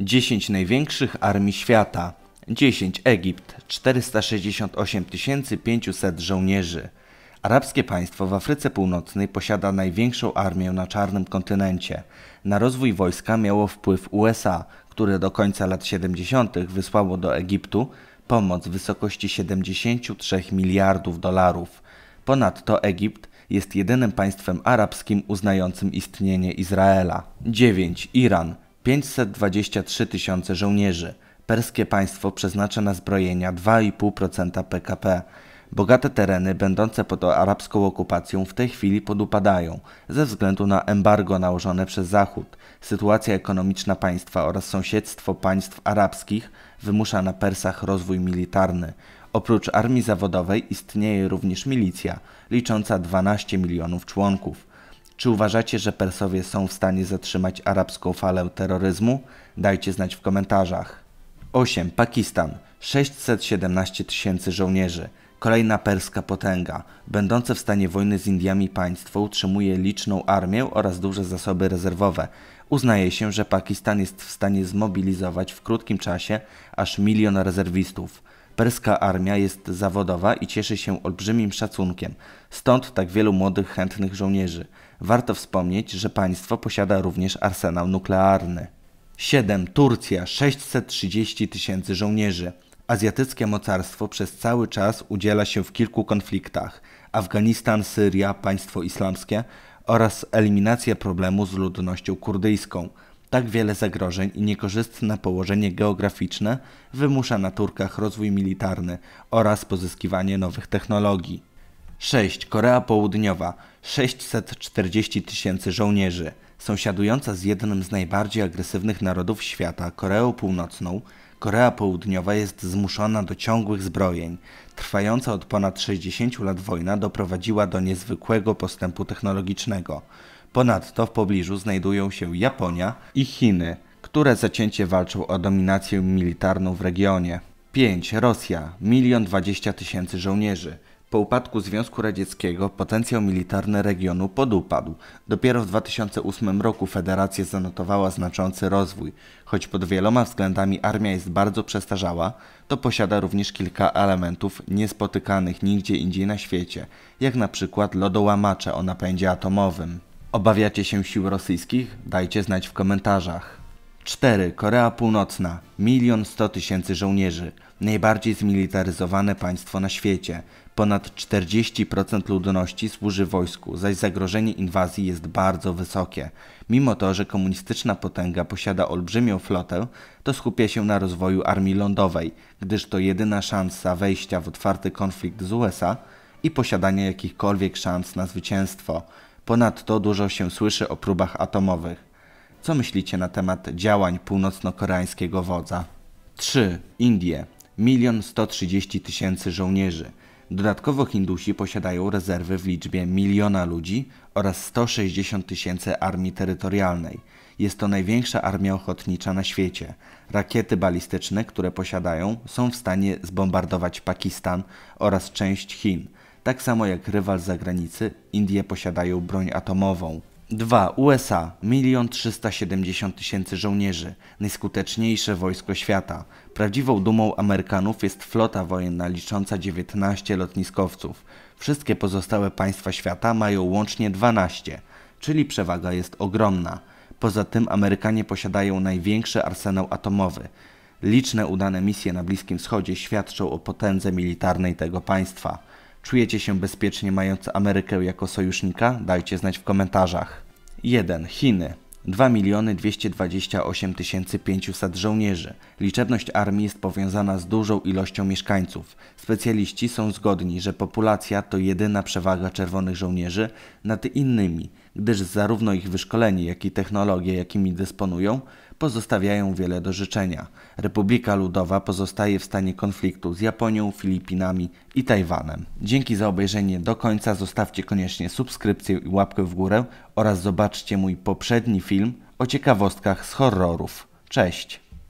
10 największych armii świata. 10 Egipt 468 500 żołnierzy. Arabskie państwo w Afryce Północnej posiada największą armię na czarnym kontynencie. Na rozwój wojska miało wpływ USA, które do końca lat 70. wysłało do Egiptu pomoc w wysokości 73 miliardów dolarów. Ponadto Egipt jest jedynym państwem arabskim uznającym istnienie Izraela. 9. Iran 523 tysiące żołnierzy. Perskie państwo przeznacza na zbrojenia 2,5% PKP. Bogate tereny będące pod arabską okupacją w tej chwili podupadają ze względu na embargo nałożone przez Zachód. Sytuacja ekonomiczna państwa oraz sąsiedztwo państw arabskich wymusza na Persach rozwój militarny. Oprócz armii zawodowej istnieje również milicja, licząca 12 milionów członków. Czy uważacie, że Persowie są w stanie zatrzymać arabską falę terroryzmu? Dajcie znać w komentarzach. 8. Pakistan. 617 tysięcy żołnierzy. Kolejna perska potęga, będące w stanie wojny z Indiami państwo, utrzymuje liczną armię oraz duże zasoby rezerwowe. Uznaje się, że Pakistan jest w stanie zmobilizować w krótkim czasie aż milion rezerwistów. Perska armia jest zawodowa i cieszy się olbrzymim szacunkiem, stąd tak wielu młodych chętnych żołnierzy. Warto wspomnieć, że państwo posiada również arsenał nuklearny. 7. Turcja 630 tysięcy żołnierzy. Azjatyckie mocarstwo przez cały czas udziela się w kilku konfliktach: Afganistan, Syria, państwo islamskie oraz eliminacja problemu z ludnością kurdyjską. Tak wiele zagrożeń i niekorzystne położenie geograficzne wymusza na Turkach rozwój militarny oraz pozyskiwanie nowych technologii. 6. Korea Południowa 640 tysięcy żołnierzy. Sąsiadująca z jednym z najbardziej agresywnych narodów świata, Koreą Północną, Korea Południowa jest zmuszona do ciągłych zbrojeń. Trwająca od ponad 60 lat wojna doprowadziła do niezwykłego postępu technologicznego. Ponadto w pobliżu znajdują się Japonia i Chiny, które zacięcie walczą o dominację militarną w regionie. 5. Rosja 1 20 tysięcy żołnierzy. Po upadku Związku Radzieckiego potencjał militarny regionu podupadł. Dopiero w 2008 roku federacja zanotowała znaczący rozwój. Choć pod wieloma względami armia jest bardzo przestarzała, to posiada również kilka elementów niespotykanych nigdzie indziej na świecie, jak na przykład lodołamacze o napędzie atomowym. Obawiacie się sił rosyjskich? Dajcie znać w komentarzach. 4. Korea Północna. Milion 100 tysięcy żołnierzy. Najbardziej zmilitaryzowane państwo na świecie. Ponad 40% ludności służy wojsku, zaś zagrożenie inwazji jest bardzo wysokie. Mimo to, że komunistyczna potęga posiada olbrzymią flotę, to skupia się na rozwoju armii lądowej, gdyż to jedyna szansa wejścia w otwarty konflikt z USA i posiadania jakichkolwiek szans na zwycięstwo. Ponadto dużo się słyszy o próbach atomowych. Co myślicie na temat działań północno-koreańskiego wodza? 3. Indie. 1 130 tysięcy żołnierzy. Dodatkowo Hindusi posiadają rezerwy w liczbie miliona ludzi oraz 160 tysięcy armii terytorialnej. Jest to największa armia ochotnicza na świecie. Rakiety balistyczne, które posiadają, są w stanie zbombardować Pakistan oraz część Chin – tak samo jak rywal z zagranicy, Indie posiadają broń atomową. 2. USA 1 370 tysięcy żołnierzy, najskuteczniejsze wojsko świata. Prawdziwą dumą Amerykanów jest flota wojenna licząca 19 lotniskowców. Wszystkie pozostałe państwa świata mają łącznie 12, czyli przewaga jest ogromna. Poza tym Amerykanie posiadają największy arsenał atomowy. Liczne udane misje na Bliskim Wschodzie świadczą o potędze militarnej tego państwa. Czujecie się bezpiecznie mając Amerykę jako sojusznika? Dajcie znać w komentarzach. 1. Chiny. 2 228 500 żołnierzy. Liczebność armii jest powiązana z dużą ilością mieszkańców. Specjaliści są zgodni, że populacja to jedyna przewaga czerwonych żołnierzy nad innymi gdyż zarówno ich wyszkolenie, jak i technologie, jakimi dysponują, pozostawiają wiele do życzenia. Republika Ludowa pozostaje w stanie konfliktu z Japonią, Filipinami i Tajwanem. Dzięki za obejrzenie do końca. Zostawcie koniecznie subskrypcję i łapkę w górę oraz zobaczcie mój poprzedni film o ciekawostkach z horrorów. Cześć!